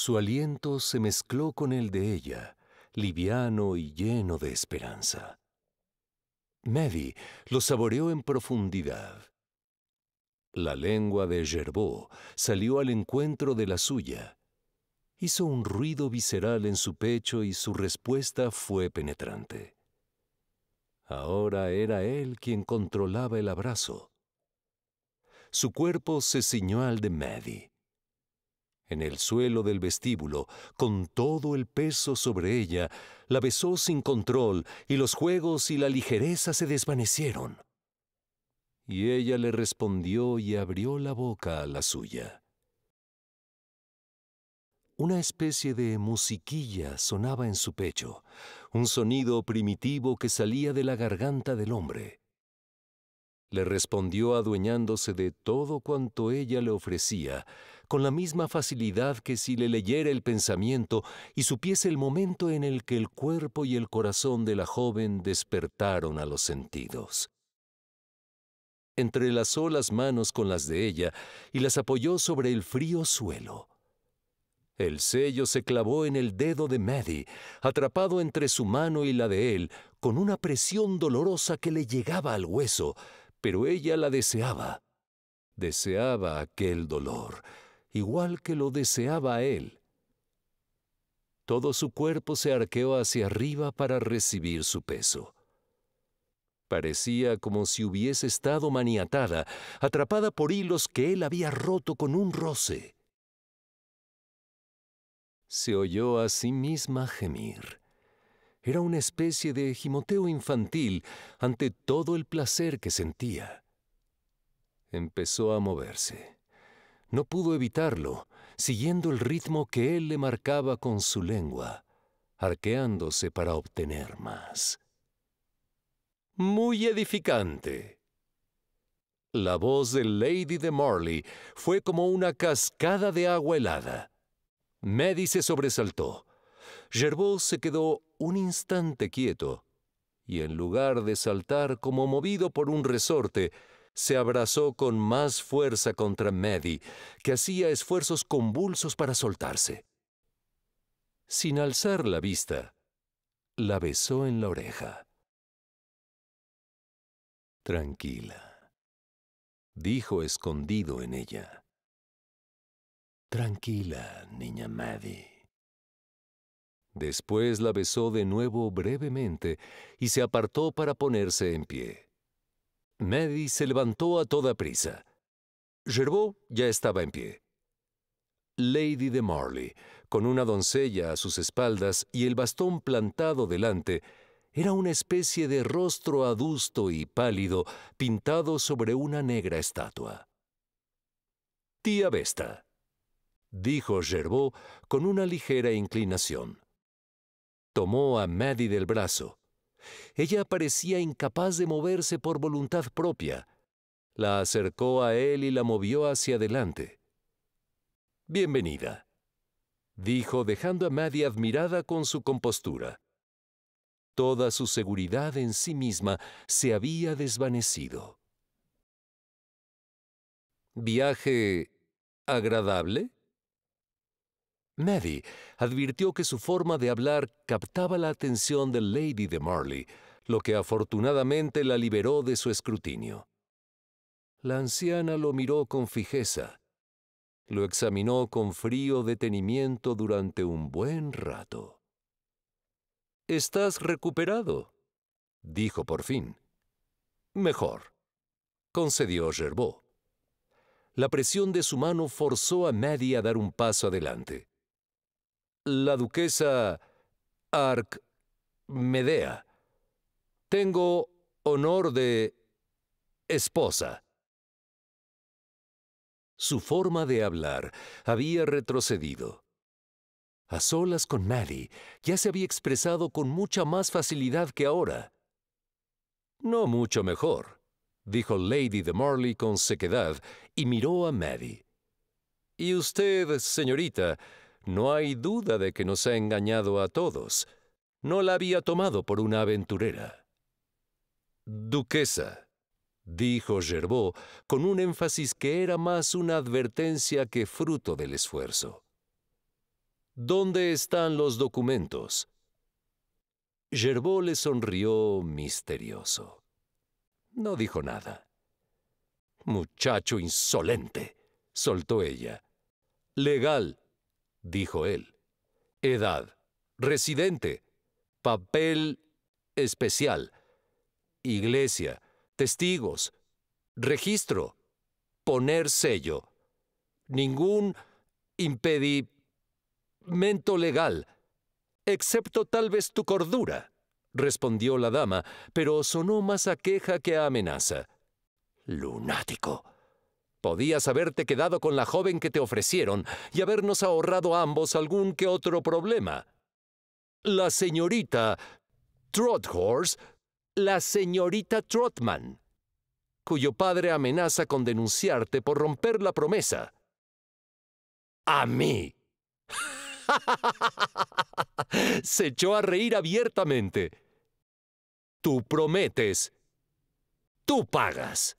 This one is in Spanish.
Su aliento se mezcló con el de ella, liviano y lleno de esperanza. Maddie lo saboreó en profundidad. La lengua de Gerbeau salió al encuentro de la suya. Hizo un ruido visceral en su pecho y su respuesta fue penetrante. Ahora era él quien controlaba el abrazo. Su cuerpo se ciñó al de Maddie. En el suelo del vestíbulo, con todo el peso sobre ella, la besó sin control y los juegos y la ligereza se desvanecieron. Y ella le respondió y abrió la boca a la suya. Una especie de musiquilla sonaba en su pecho, un sonido primitivo que salía de la garganta del hombre. Le respondió adueñándose de todo cuanto ella le ofrecía, con la misma facilidad que si le leyera el pensamiento y supiese el momento en el que el cuerpo y el corazón de la joven despertaron a los sentidos. Entrelazó las manos con las de ella y las apoyó sobre el frío suelo. El sello se clavó en el dedo de Maddie, atrapado entre su mano y la de él, con una presión dolorosa que le llegaba al hueso, pero ella la deseaba. Deseaba aquel dolor, igual que lo deseaba él. Todo su cuerpo se arqueó hacia arriba para recibir su peso. Parecía como si hubiese estado maniatada, atrapada por hilos que él había roto con un roce. Se oyó a sí misma gemir. Era una especie de gimoteo infantil ante todo el placer que sentía. Empezó a moverse. No pudo evitarlo, siguiendo el ritmo que él le marcaba con su lengua, arqueándose para obtener más. Muy edificante. La voz de Lady de Morley fue como una cascada de agua helada. Medi se sobresaltó. Gervaux se quedó un instante quieto y en lugar de saltar como movido por un resorte, se abrazó con más fuerza contra Maddie, que hacía esfuerzos convulsos para soltarse. Sin alzar la vista, la besó en la oreja. Tranquila, dijo escondido en ella. Tranquila, niña Maddie. Después la besó de nuevo brevemente y se apartó para ponerse en pie. Maddy se levantó a toda prisa. Gerbaud ya estaba en pie. Lady de Morley, con una doncella a sus espaldas y el bastón plantado delante, era una especie de rostro adusto y pálido pintado sobre una negra estatua. Tía Vesta, dijo Gerbaud con una ligera inclinación. Tomó a Maddy del brazo. Ella parecía incapaz de moverse por voluntad propia. La acercó a él y la movió hacia adelante. Bienvenida, dijo dejando a Maddie admirada con su compostura. Toda su seguridad en sí misma se había desvanecido. ¿Viaje agradable? Maddy advirtió que su forma de hablar captaba la atención de Lady de Marley, lo que afortunadamente la liberó de su escrutinio. La anciana lo miró con fijeza. Lo examinó con frío detenimiento durante un buen rato. Estás recuperado, dijo por fin. Mejor, concedió Gervaux. La presión de su mano forzó a Maddie a dar un paso adelante la duquesa Medea. Tengo honor de esposa. Su forma de hablar había retrocedido. A solas con Maddie, ya se había expresado con mucha más facilidad que ahora. No mucho mejor, dijo Lady de Morley con sequedad y miró a Maddie. Y usted, señorita, no hay duda de que nos ha engañado a todos. No la había tomado por una aventurera. Duquesa, dijo Gervaux, con un énfasis que era más una advertencia que fruto del esfuerzo. ¿Dónde están los documentos? Gervaux le sonrió misterioso. No dijo nada. Muchacho insolente, soltó ella. Legal, dijo él. Edad, residente, papel especial, iglesia, testigos, registro, poner sello, ningún impedimento legal, excepto tal vez tu cordura, respondió la dama, pero sonó más a queja que a amenaza. Lunático, Podías haberte quedado con la joven que te ofrecieron y habernos ahorrado a ambos algún que otro problema. La señorita Trothorse, la señorita Trotman, cuyo padre amenaza con denunciarte por romper la promesa. A mí. Se echó a reír abiertamente. Tú prometes. Tú pagas.